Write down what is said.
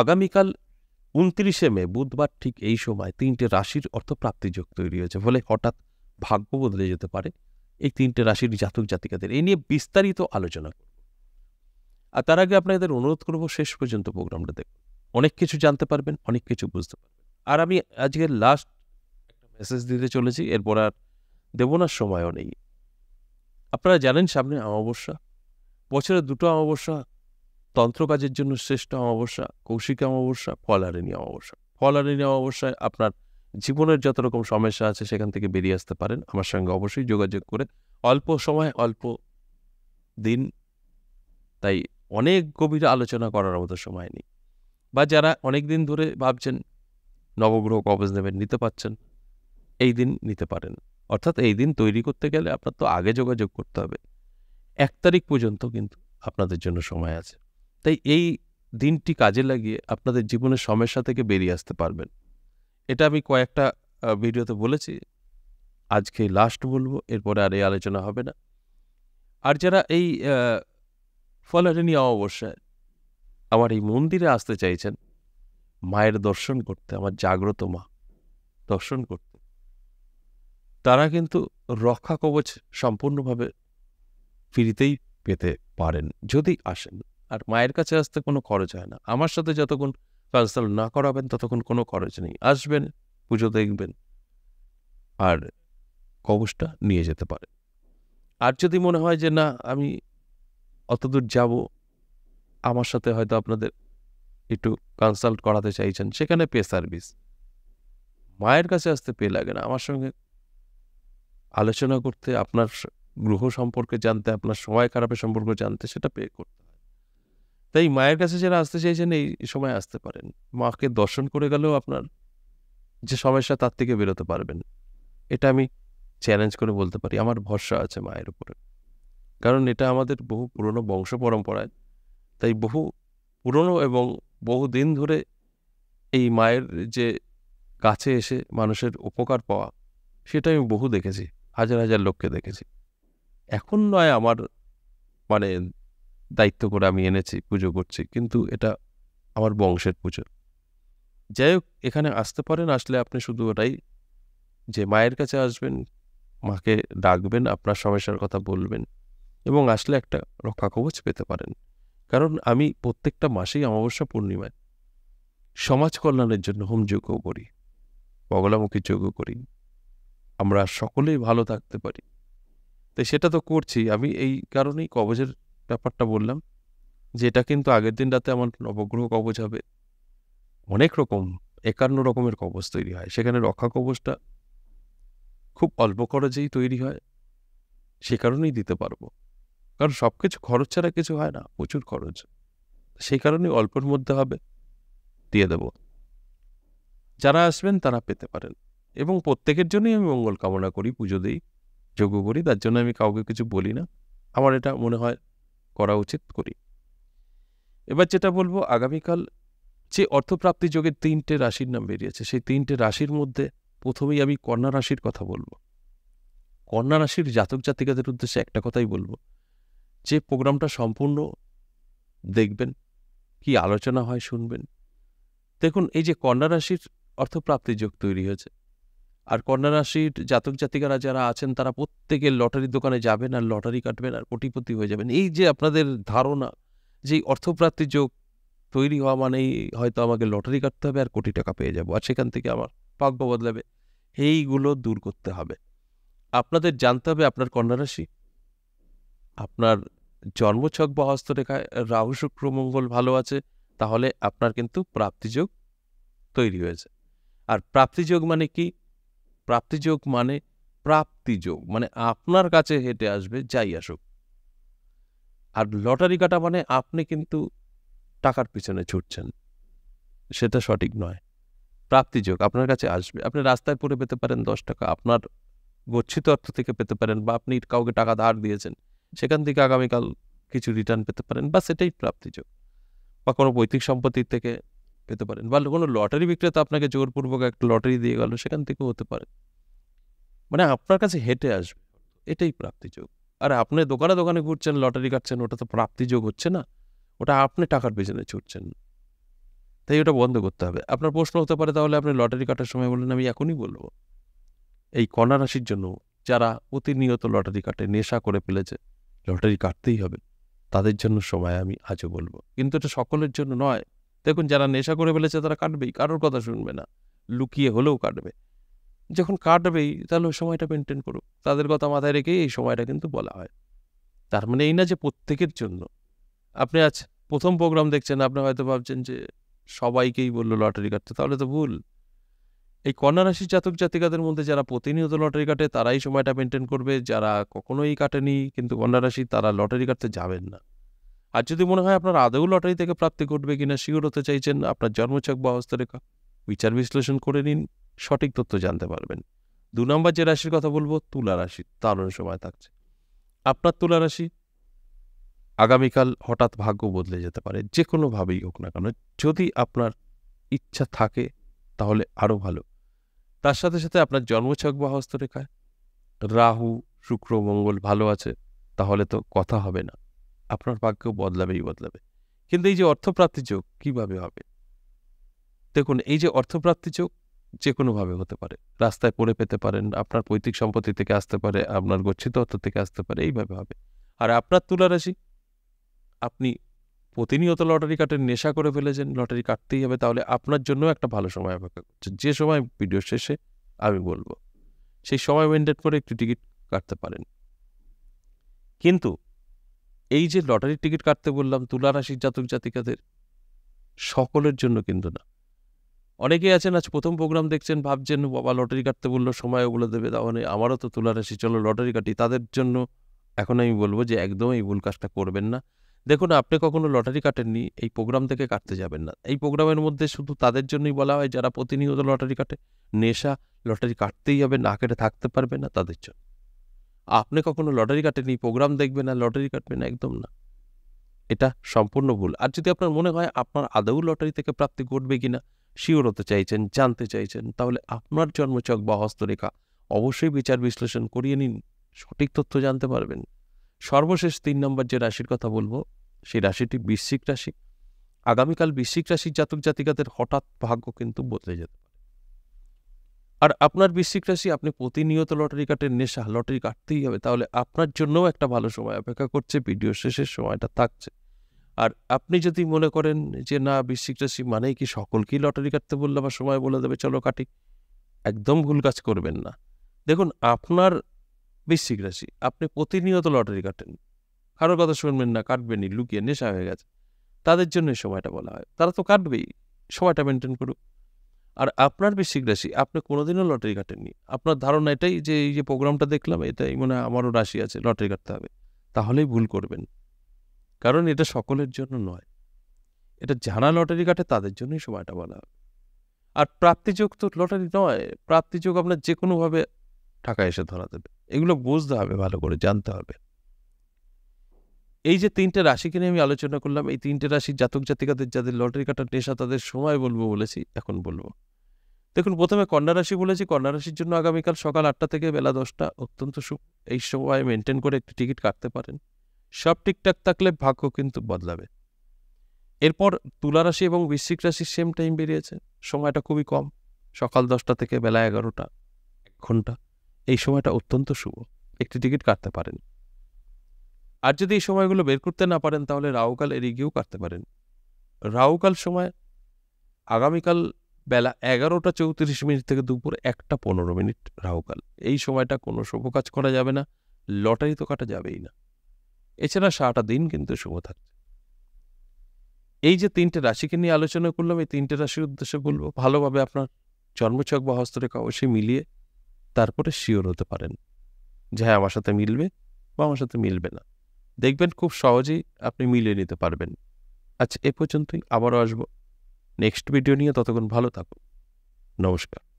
আগামীকাল উনত্রিশে মে বুধবার ঠিক এই সময় তিনটে রাশির অর্থ প্রাপ্তিযোগ তৈরি হয়েছে ফলে হঠাৎ ভাগ্য বদলে যেতে পারে এই তিনটে রাশির জাতক জাতিকাদের এই নিয়ে বিস্তারিত আলোচনা করব আর তার আগে আপনাদের অনুরোধ করব শেষ পর্যন্ত প্রোগ্রামটা দেখুন অনেক কিছু জানতে পারবেন অনেক কিছু বুঝতে পারবেন আর আমি আজকে লাস্ট একটা মেসেজ দিতে চলেছি এরপর আর দেব না সময়ও নেই আপনারা জানেন সামনে অমাবস্যা বছরের দুটো অমাবস্যা তন্ত্রকাজের জন্য শ্রেষ্ঠ অমাবস্যা কৌশিক অমাবস্যা ফলারিণী অমাবস্যা ফলারিণী অমাবস্যায় আপনার জীবনের যত রকম সমস্যা আছে সেখান থেকে বেরিয়ে আসতে পারেন আমার সঙ্গে অবশ্যই যোগাযোগ করে অল্প সময় অল্প দিন তাই অনেক গভীর আলোচনা করার মতো সময় নেই বা যারা অনেক দিন ধরে ভাবছেন নবগ্রহ কবজ নেবেন নিতে পাচ্ছেন এই দিন নিতে পারেন অর্থাৎ এই দিন তৈরি করতে গেলে আপনার তো আগে যোগাযোগ করতে হবে এক তারিখ পর্যন্ত কিন্তু আপনাদের জন্য সময় আছে তাই এই দিনটি কাজে লাগিয়ে আপনাদের জীবনের সমস্যা থেকে বেরিয়ে আসতে পারবেন এটা আমি কয়েকটা ভিডিওতে বলেছি আজকে লাস্ট বলবো এরপরে আর এই আলোচনা হবে না আর যারা এই ফলারিনী অবশ্যই আমার এই মন্দিরে আসতে চাইছেন মায়ের দর্শন করতে আমার জাগ্রত মা দর্শন করতে তারা কিন্তু রক্ষা কবচ সম্পূর্ণভাবে ফিরিতেই পেতে পারেন যদি আসেন আর মায়ের কাছে আসতে কোনো খরচ হয় না আমার সাথে যতক্ষণ কনসাল্ট না করাবেন ততক্ষণ কোনো খরচ নেই আসবেন পুজো দেখবেন আর কবচটা নিয়ে যেতে পারে আর যদি মনে হয় যে না আমি অতদূর যাব আমার সাথে হয়তো আপনাদের একটু কনসাল্ট করাতে চাইছেন সেখানে পে সার্ভিস মায়ের কাছে আসতে পে লাগে না আমার সঙ্গে আলোচনা করতে আপনার গ্রহ সম্পর্কে জানতে আপনার সময় খারাপের সম্পর্কে জানতে সেটা পে করতে তাই মায়ের কাছে যারা আসতে চাইছেন এই সময় আসতে পারেন মাকে দর্শন করে গেলেও আপনার যে সমস্যা তার থেকে বেরোতে পারবেন এটা আমি চ্যালেঞ্জ করে বলতে পারি আমার ভরসা আছে মায়ের উপরে কারণ এটা আমাদের বহু পুরনো বংশ পরম্পরায় তাই বহু পুরনো এবং বহু দিন ধরে এই মায়ের যে কাছে এসে মানুষের উপকার পাওয়া সেটা আমি বহু দেখেছি হাজার হাজার লোককে দেখেছি এখন নয় আমার মানে দায়িত্ব করে আমি এনেছি পুজো করছি কিন্তু এটা আমার বংশের পুজো যাই হোক এখানে আসতে পারেন আসলে আপনি শুধু ওটাই যে মায়ের কাছে আসবেন মাকে ডাকবেন আপনার সমস্যার কথা বলবেন এবং আসলে একটা রক্ষা কবচ পেতে পারেন কারণ আমি প্রত্যেকটা মাসেই অমাবস্যা পূর্ণিমায় সমাজ কল্যাণের জন্য হোমযজ্ঞ করি বগলামুখী যজ্ঞ করি আমরা সকলেই ভালো থাকতে পারি তাই সেটা তো করছি আমি এই কারণেই কবচের ব্যাপারটা বললাম যে এটা কিন্তু আগের দিন রাতে আমার নবগ্রহ কবচ হবে অনেক রকম একান্ন রকমের কবচ তৈরি হয় সেখানে রক্ষা কবচটা খুব অল্প খরচেই তৈরি হয় সে কারণেই দিতে পারবো কারণ সব কিছু খরচ ছাড়া কিছু হয় না প্রচুর খরচ সেই কারণে অল্পের মধ্যে হবে দিয়ে দেব যারা আসবেন তারা পেতে পারেন এবং প্রত্যেকের জন্যই আমি মঙ্গল কামনা করি পুজো দিই যোগ্য করি তার জন্য আমি কাউকে কিছু বলি না আমার এটা মনে হয় করা উচিত করি এবার যেটা বলবো আগামীকাল যে অর্থপ্রাপ্তি যোগের তিনটে রাশির নাম বেরিয়েছে সেই তিনটে রাশির মধ্যে প্রথমেই আমি কন্যা রাশির কথা বলবো কন্যা রাশির জাতক জাতিকাদের উদ্দেশ্যে একটা কথাই বলবো যে প্রোগ্রামটা সম্পূর্ণ দেখবেন কি আলোচনা হয় শুনবেন দেখুন এই যে কন্যা রাশির অর্থপ্রাপ্তি যোগ তৈরি হয়েছে আর কন্যা রাশির জাতক জাতিকারা যারা আছেন তারা প্রত্যেকের লটারির দোকানে যাবেন আর লটারি কাটবেন আর কোটিপতি হয়ে যাবেন এই যে আপনাদের ধারণা যে অর্থপ্রাপ্তি যোগ তৈরি হওয়া মানেই হয়তো আমাকে লটারি কাটতে হবে আর কোটি টাকা পেয়ে যাবো আর সেখান থেকে আমার ভাগ্য বদলাবে এইগুলো দূর করতে হবে আপনাদের জানতে হবে আপনার কন্যারাশি আপনার জন্মছক বা হস্তরেখায় রাহু শুক্র মঙ্গল ভালো আছে তাহলে আপনার কিন্তু প্রাপ্তিযোগ তৈরি হয়েছে আর প্রাপ্তিযোগ মানে কি প্রাপ্তিযোগ মানে প্রাপ্তিযোগ মানে আপনার কাছে হেঁটে আসবে যাই আসুক আর লটারি কাটা মানে আপনি কিন্তু টাকার পিছনে ছুটছেন সেটা সঠিক নয় প্রাপ্তিযোগ আপনার কাছে আসবে আপনি রাস্তায় পড়ে পেতে পারেন দশ টাকা আপনার গচ্ছিত অর্থ থেকে পেতে পারেন বা আপনি কাউকে টাকা ধার দিয়েছেন সেখান থেকে আগামীকাল কিছু রিটার্ন পেতে পারেন বা সেটাই প্রাপ্তিযোগ বা কোনো পৈতৃক সম্পত্তির থেকে পেতে পারেন বা কোনো লটারি বিক্রেতা আপনাকে জোরপূর্বক একটা লটারি দিয়ে গেল সেখান থেকেও হতে পারে মানে আপনার কাছে হেঁটে আসবে এটাই প্রাপ্তিযোগ আর আপনি দোকানে দোকানে ঘুরছেন লটারি কাটছেন ওটা তো প্রাপ্তিযোগ হচ্ছে না ওটা আপনি টাকার পেছনে ছুটছেন তাই ওটা বন্ধ করতে হবে আপনার প্রশ্ন হতে পারে তাহলে আপনি লটারি কাটার সময় বললেন আমি এখনই বলবো এই কণা রাশির জন্য যারা প্রতিনিয়ত লটারি কাটে নেশা করে ফেলেছে লটারি কাটতেই হবে তাদের জন্য সময় আমি আজও বলবো কিন্তু এটা সকলের জন্য নয় দেখুন যারা নেশা করে ফেলেছে তারা কাটবেই কারোর কথা শুনবে না লুকিয়ে হলেও কাটবে যখন কাটবেই তাহলে ওই সময়টা মেনটেন করুক তাদের কথা মাথায় রেখেই এই সময়টা কিন্তু বলা হয় তার মানে এই না যে প্রত্যেকের জন্য আপনি আজ প্রথম প্রোগ্রাম দেখছেন আপনি হয়তো ভাবছেন যে সবাইকেই বললো লটারি কাটতে তাহলে তো ভুল এই কন্যা রাশির জাতক জাতিকাদের মধ্যে যারা প্রতিনিয়ত লটারি কাটে তারাই সময়টা মেনটেন করবে যারা কখনোই কাটেনি কিন্তু কন্যা রাশি তারা লটারি কাটতে যাবেন না আর যদি মনে হয় আপনার আদৌ লটারি থেকে প্রাপ্তি ঘটবে কিনা শিওর হতে চাইছেন আপনার জন্মছক বা হস্তরেখা বিচার বিশ্লেষণ করে নিন সঠিক তথ্য জানতে পারবেন দু নম্বর যে রাশির কথা বলবো তুলা রাশি দারুণ সময় থাকছে আপনার তুলা রাশি আগামীকাল হঠাৎ ভাগ্য বদলে যেতে পারে যে কোনোভাবেই হোক না কেন যদি আপনার ইচ্ছা থাকে তাহলে আরও ভালো তার সাথে সাথে আপনার জন্মছক বা হস্তরেখায় রাহু শুক্র মঙ্গল ভালো আছে তাহলে তো কথা হবে না আপনার ভাগ্য বদলাবেই বদলাবে কিন্তু এই যে অর্থপ্রাপ্তি যোগ কীভাবে হবে দেখুন এই যে অর্থপ্রাপ্তি যোগ যে কোনোভাবে হতে পারে রাস্তায় পড়ে পেতে পারেন আপনার পৈতৃক সম্পত্তি থেকে আসতে পারে আপনার গচ্ছিত অর্থ থেকে আসতে পারে এইভাবে হবে আর আপনার তুলারাশি আপনি প্রতিনিয়ত লটারি কাটের নেশা করে ফেলেছেন লটারি কাটতেই হবে তাহলে আপনার জন্য একটা ভালো সময় অপেক্ষা করছে যে সময় ভিডিও শেষে আমি বলবো সেই সময় মেনটেন করে একটি টিকিট কাটতে পারেন কিন্তু এই যে লটারির টিকিট কাটতে বললাম রাশির জাতক জাতিকাদের সকলের জন্য কিন্তু না অনেকেই আছেন আজ প্রথম প্রোগ্রাম দেখছেন ভাবছেন বাবা লটারি কাটতে বললো সময় ওগুলো দেবে তাহলে আমারও তো রাশি চলো লটারি কাটি তাদের জন্য এখন আমি বলবো যে একদম এই ভুল কাজটা করবেন না দেখুন আপনি কখনো লটারি কাটেননি এই প্রোগ্রাম থেকে কাটতে যাবেন না এই প্রোগ্রামের মধ্যে শুধু তাদের জন্যই বলা হয় যারা প্রতিনিয়ত লটারি কাটে নেশা লটারি কাটতেই হবে না কেটে থাকতে পারবে না তাদের জন্য আপনি কখনো লটারি কাটেনি প্রোগ্রাম দেখবেন না লটারি কাটবেন না একদম না এটা সম্পূর্ণ ভুল আর যদি আপনার মনে হয় আপনার আদৌ লটারি থেকে প্রাপ্তি ঘটবে কিনা শিওর হতে চাইছেন জানতে চাইছেন তাহলে আপনার জন্মচক বা হস্তরেখা অবশ্যই বিচার বিশ্লেষণ করিয়ে নিন সঠিক তথ্য জানতে পারবেন সর্বশেষ তিন নম্বর যে রাশির কথা বলবো সেই রাশিটি বৃশ্চিক রাশি আগামীকাল বৃশ্চিক রাশির জাতক জাতিকাদের হঠাৎ ভাগ্য কিন্তু বদলে যেত আর আপনার বৃশ্চিক রাশি আপনি প্রতিনিয়ত লটারি কাটের নেশা লটারি কাটতেই হবে তাহলে আপনার জন্যও একটা ভালো সময় অপেক্ষা করছে ভিডিও শেষের সময়টা থাকছে আর আপনি যদি মনে করেন যে না বৃশ্চিক রাশি মানেই কি সকলকেই লটারি কাটতে বললে বা সময় বলে দেবে চলো কাটি একদম ভুল কাজ করবেন না দেখুন আপনার বৃশ্চিক রাশি আপনি প্রতিনিয়ত লটারি কাটেন কারোর কথা শুনবেন না কাটবেনই লুকিয়ে নেশা হয়ে গেছে তাদের জন্যই সময়টা বলা হয় তারা তো কাটবেই সময়টা মেনটেন করুক আর আপনার বেশি রাশি আপনি কোনোদিনও লটারি কাটেননি আপনার ধারণা এটাই যে এই যে প্রোগ্রামটা দেখলাম এটাই মনে হয় আমারও রাশি আছে লটারি কাটতে হবে তাহলেই ভুল করবেন কারণ এটা সকলের জন্য নয় এটা যারা লটারি কাটে তাদের জন্যই সময়টা বলা হবে আর প্রাপ্তিযোগ তো লটারি নয় প্রাপ্তিযোগ আপনার যে কোনোভাবে টাকা এসে ধরা দেবে এগুলো বুঝতে হবে ভালো করে জানতে হবে এই যে তিনটে রাশিকে নিয়ে আমি আলোচনা করলাম এই তিনটে রাশি জাতক জাতিকাদের যাদের লটারি কাটার নেশা তাদের সময় বলবো বলেছি এখন বলবো দেখুন প্রথমে কন্যা রাশি বলেছি কন্যা রাশির জন্য আগামীকাল সকাল আটটা থেকে বেলা দশটা অত্যন্ত সুখ এই সময় মেনটেন করে একটি টিকিট কাটতে পারেন সব ঠিকঠাক থাকলে ভাগ্য কিন্তু বদলাবে এরপর তুলা রাশি এবং বৃশ্চিক রাশির সেম টাইম বেরিয়েছে সময়টা খুবই কম সকাল দশটা থেকে বেলা এগারোটা এক ঘন্টা এই সময়টা অত্যন্ত শুভ একটি টিকিট কাটতে পারেন আর যদি এই সময়গুলো বের করতে না পারেন তাহলে রাহুকাল এড়িয়ে গিয়েও কাটতে পারেন রাহুকাল সময় আগামীকাল বেলা এগারোটা চৌত্রিশ মিনিট থেকে দুপুর একটা পনেরো মিনিট রাহুকাল এই সময়টা কোনো শুভ কাজ করা যাবে না লটারি তো কাটা যাবেই না এছাড়া সারাটা দিন কিন্তু শুভ থাকছে এই যে তিনটে রাশিকে নিয়ে আলোচনা করলাম এই তিনটে রাশির উদ্দেশ্যে বলবো ভালোভাবে আপনার জন্মছক বা হস্তরেখা অবশ্যই মিলিয়ে তারপরে শিওর হতে পারেন যে হ্যাঁ আমার সাথে মিলবে বা আমার সাথে মিলবে না দেখবেন খুব সহজেই আপনি মিলিয়ে নিতে পারবেন আচ্ছা এ পর্যন্তই আবারও আসবো নেক্সট ভিডিও নিয়ে ততক্ষণ ভালো থাকুন নমস্কার